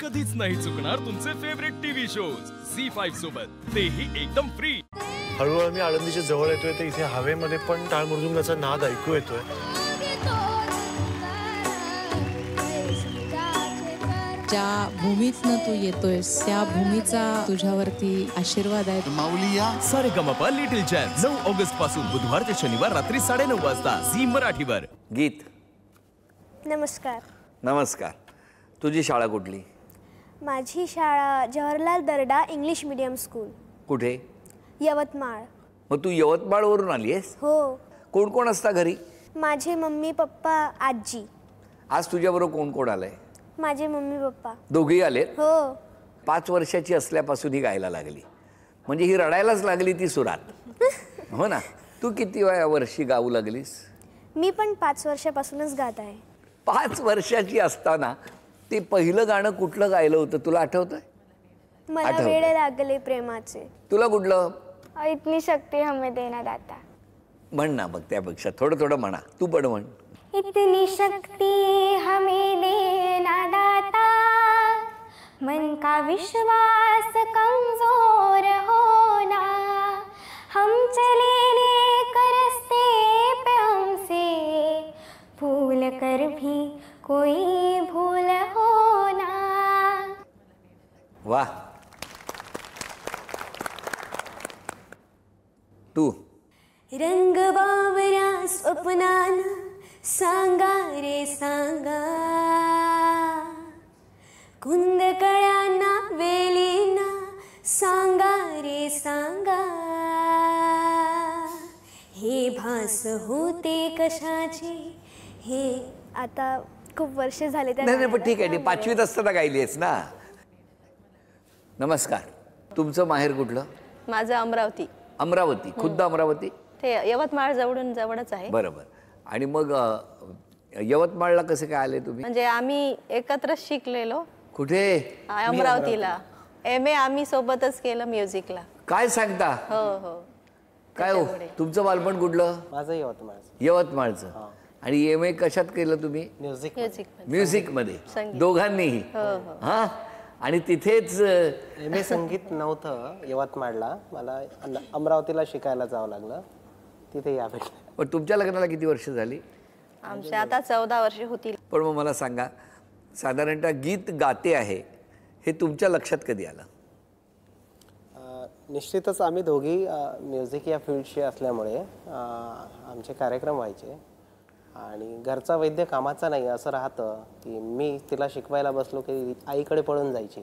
कधीच नाही चुकणार तुमचे favourite TV show C five सोबत तेही एकदम फ्री हळूहळू मी आळंदीच्या जवळ येतोय ते इथे हवेमध्ये पण टाळमुर्जुंगाचा नाद ऐकू येतोय ज्या न तू येतोय त्या भूमीचा तुझ्यावरती आशीर्वाद आहे माऊलिया सारे गमपा लिटिल चॅन नऊ ऑगस्ट पासून बुधवार ते शनिवार रात्री साडेनऊ वाजता झी मराठीवर गीत नमस्कार नमस्कार तुझी शाळा कुठली माझी शाळा Jawaharlal Darda English medium school कुठे यवतमाळ मग तू यवतमाळवरून आली आहेस हो कोण कोण असता घरी माझे मम्मी पप्पा आजी आज तुझ्या बरोबर कोण कोण आलंय माझे मम्मी पप्पा दोघे आले हो पाच वर्षाची असल्यापासून ही गायला लागली म्हणजे ही रडायलाच लागली ती सुरात हो ना तू किती वया वर्षी गाऊ लागलीस मी पण पाच वर्षापासूनच गात आहे पाच वर्षाची असताना ते पहिलं गाणं कुठलं गायलं होतं तुला आठवत मला वेळ लागले प्रेमाचे तुला कुठलं इतनी शक्ती हमें देना दाता म्हण ना मग त्यापेक्षा थोडं थोडं म्हणा तू पण म्हण इतनी शक्ती हमे देना दाता मन का विश्वास कमजोर होना हम चले वा तू रंग स्वप्नान सांगा रे सांगा कुंद कळ्यांना वेलीना सांगा रे सांगा हे भास होते कशाचे हे आता खूप वर्ष झाले त्या ठीक आहे पाचवीत असताना गायली ना नमस्कार तुमचं माहेर कुठलं माझं अमरावती अमरावती खुद्द अमरावती ते यवतमाळ जवळून जवळच आहे बरोबर आणि मग यवतमाळला कसे काय आले तुम्ही म्हणजे आम्ही एकत्र शिकलेलो कुठे अमरावतीला एम ए आम्ही सोबतच केलं म्युझिकला काय सांगता हो हो काय हो तुमचं बालपण कुठलं माझं यवतमाळ यवतमाळचं आणि एम ए कशात केलं तुम्ही म्युझिक म्युझिक मध्ये दोघांनीही हो, हो. हा आणि तिथेच एम ए संगीत नव्हतं यवतमाळला मला अमरावतीला शिकायला जावं लागलं तिथे यावे पण तुमच्या लग्नाला किती वर्ष झाली आमच्या आता चौदा वर्ष होतील पण मग मला सांगा साधारणतः गीत गाते आहे हे तुमच्या लक्षात कधी आलं निश्चितच आम्ही दोघी म्युझिक या फील्डशी असल्यामुळे आमचे कार्यक्रम व्हायचे आणि घरचा वैद्य कामाचा नाही असं राहतं की मी तिला शिकवायला बसलो की आईकडे पळून जायची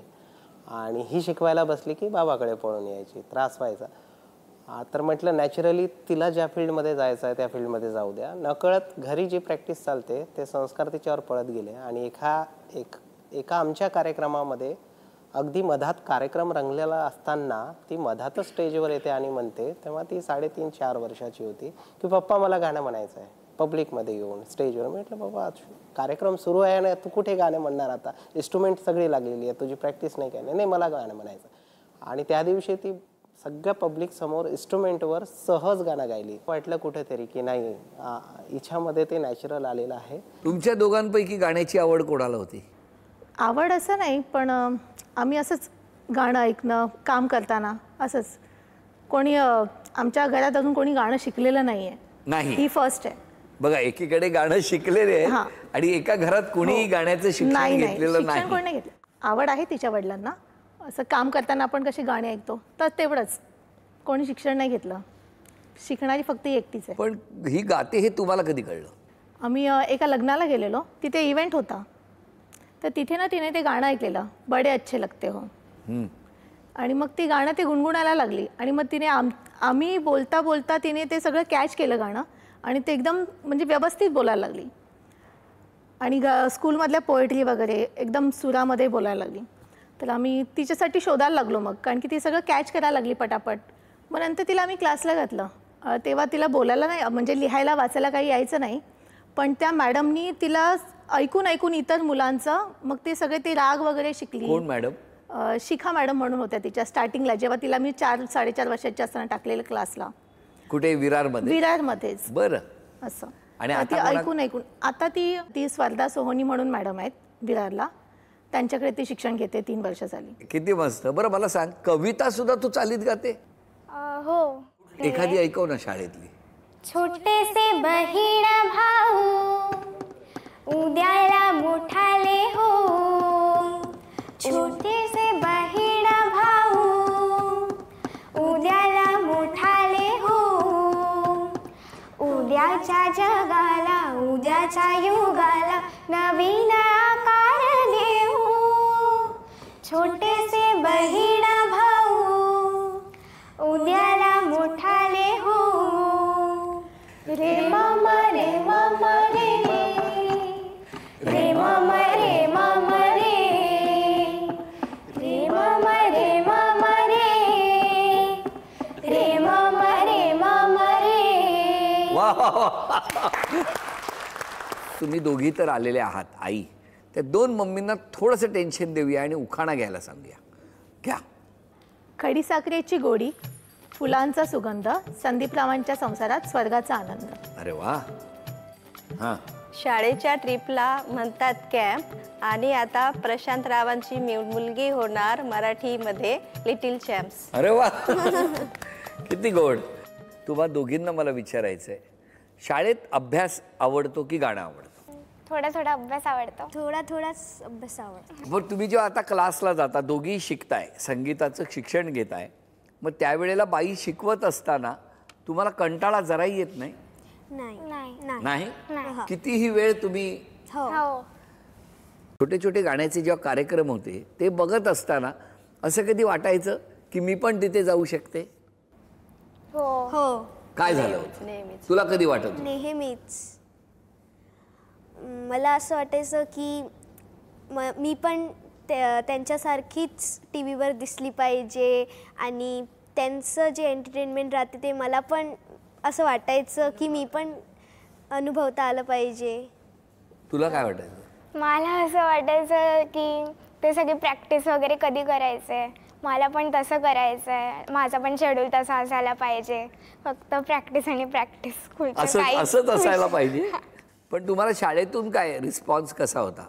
आणि ही शिकवायला बसली की बाबाकडे पळून यायची त्रास व्हायचा तर म्हटलं नॅचरली तिला ज्या फील्डमध्ये जायचं आहे त्या फील्डमध्ये जाऊ द्या नकळत घरी जी प्रॅक्टिस चालते ते संस्कार तिच्यावर पळत गेले आणि एका एक एका आमच्या कार्यक्रमामध्ये अगदी मधात कार्यक्रम रंगलेला असताना ती मधातच स्टेजवर येते आणि म्हणते तेव्हा ती साडेतीन चार वर्षाची होती की पप्पा मला गाणं म्हणायचं आहे पब्लिकमध्ये येऊन स्टेजवर म्हटलं बाबा कार्यक्रम सुरू आहे आणि तू कुठे गाणे म्हणणार आता इन्स्ट्रुमेंट सगळी लागलेली आहे तुझी प्रॅक्टिस नाही काय नाही मला गाणं म्हणायचं आणि त्या दिवशी ती सगळ्या पब्लिक समोर इन्स्ट्रुमेंटवर सहज गाणं गायली वाटलं कुठेतरी की नाही इच्छामध्ये ते नॅचरल आलेलं आहे तुमच्या दोघांपैकी गाण्याची आवड कोणाला होती आवड असं नाही पण आम्ही असंच गाणं ऐकणं काम करताना असंच कोणी आमच्या घरात अजून कोणी गाणं शिकलेलं नाही आहे ही फर्स्ट आहे बघा एकीकडे गाणं शिकलेले आहे आणि एका घरात कोणीही हो. गाण्याचं शिक्षण घेतलेलं नाही नाही आवड आहे तिच्या वडिलांना असं काम करताना आपण कशी गाणे ऐकतो तर तेवढंच कोणी शिक्षण नाही घेतलं शिकणारी फक्त एकटीच आहे पण ही गाते हे तुम्हाला कधी कळलं आम्ही एका लग्नाला गेलेलो तिथे इव्हेंट होता तर तिथे ना तिने ते गाणं ऐकलेलं बडे अच्छे लगते हो आणि मग ती गाणं ते गुणगुणायला लागली आणि मग तिने आम्ही बोलता बोलता तिने ते सगळं कॅच केलं गाणं आणि ते एकदम म्हणजे व्यवस्थित बोलायला लागली आणि ग स्कूलमधल्या पोएट्री वगैरे एकदम सुरामध्ये बोलायला लागली तर आम्ही तिच्यासाठी शोधायला लागलो मग कारण की ती सगळं कॅच करायला लागली पटापट मग नंतर तिला आम्ही क्लासला घातलं तेव्हा तिला बोलायला नाही म्हणजे लिहायला वाचायला काही यायचं नाही पण त्या मॅडमनी तिला ऐकून ऐकून इतर मुलांचं मग ते सगळे ते राग वगैरे शिकली मॅडम शिखा मॅडम म्हणून होत्या तिच्या स्टार्टिंगला जेव्हा तिला मी चार साडेचार वर्षाच्या असताना टाकलेलं क्लासला कुठे विरार विरार मध्येच बर असं आणि ती ऐकून ऐकून आता ती ती स्वर्धा सोहोनी म्हणून मॅडम आहेत विरारला त्यांच्याकडे ती शिक्षण घेते तीन वर्ष झाली किती मस्त बरं मला सांग कविता सुद्धा तू चालीत गाते हो एखादी ऐकव ना शाळेतली छोटेसे बहीण भाऊ उद्याला मोठाले हो उद्याच्या जगाला उद्याच्या युगाला नवीन आकार देऊ छोटेसे बहीण भाऊ उद्याला मोठाले हो रे तुम्ही दोघी तर आलेले आहात आई त्या दोन मम्मींना थोडस टेन्शन देऊया आणि उखाणा घ्यायला सांगूया घ्या खडी साखरेची गोडी फुलांचा सुगंध संदीप रावांच्या संसारात स्वर्गाचा आनंद अरे वा हा शाळेच्या ट्रिपला म्हणतात कॅम्प आणि आता प्रशांत रावांची मुलगी होणार मराठी मध्ये लिटिल चॅम्प अरे वा किती गोड तुम्हा दोघींना मला विचारायचंय शाळेत अभ्यास आवडतो की गाणं आवडतं थोडा थोडा अभ्यास आवडतो थोडा थोडाच अभ्यास आवडतो मग तुम्ही जेव्हा आता क्लासला जाता दोघी शिकताय संगीताचं शिक्षण घेताय मग त्यावेळेला बाई शिकवत असताना तुम्हाला कंटाळा जराही येत नाही नाही कितीही वेळ तुम्ही हो. हो. छोटे छोटे गाण्याचे जेव्हा कार्यक्रम होते ते बघत असताना असं कधी वाटायचं की मी पण तिथे जाऊ शकते हो हो काय झालं होतं? नेहमीच तुला कधी वाटत नेहमीच मला असं वाटायचं की मी पण त्यांच्यासारखीच टी व्हीवर दिसली पाहिजे आणि त्यांचं जे एंटरटेनमेंट राहते ते मला पण असं वाटायचं की मी पण अनुभवता आलं पाहिजे तुला काय वाटायचं मला असं वाटायचं की ते सगळी प्रॅक्टिस वगैरे कधी आहे मला पण तसं करायचं आहे माझा पण शेड्यूल तसा असायला पाहिजे फक्त प्रॅक्टिस आणि प्रॅक्टिस असंच असायला पाहिजे पण तुम्हाला शाळेतून काय रिस्पॉन्स कसा होता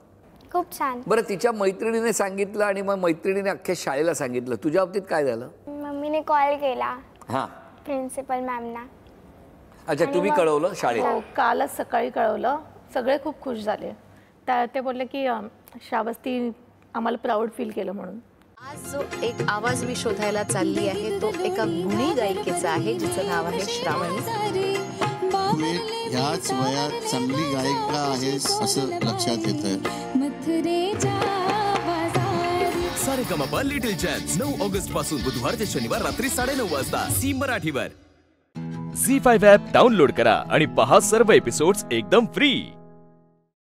खूप छान बरं तिच्या मैत्रिणीने सांगितलं आणि मग मैत्रिणीने अख्ख्या शाळेला सांगितलं तुझ्या बाबतीत काय झालं मम्मीने कॉल केला हां प्रिन्सिपल मॅमना अच्छा तुम्ही कळवलं शाळेत हो, कालच सकाळी कळवलं सगळे खूप खुश झाले त्या ते बोलले की श्रावस्ती आम्हाला प्राऊड फील केलं म्हणून आज जो एक आवाज मी शोधायला चालली आहे तो एका गुणी गायिकेचा आहे जिचं नाव आहे श्रावणी तू वयात चांगली गायिका आहे असं लक्षात येत सारेगमप लिटिल चॅन्स नऊ ऑगस्ट पासून बुधवार ते शनिवार रात्री साडेनऊ वाजता सी मराठीवर झी फाईव्ह ॲप डाउनलोड करा आणि पहा सर्व एपिसोड्स एकदम फ्री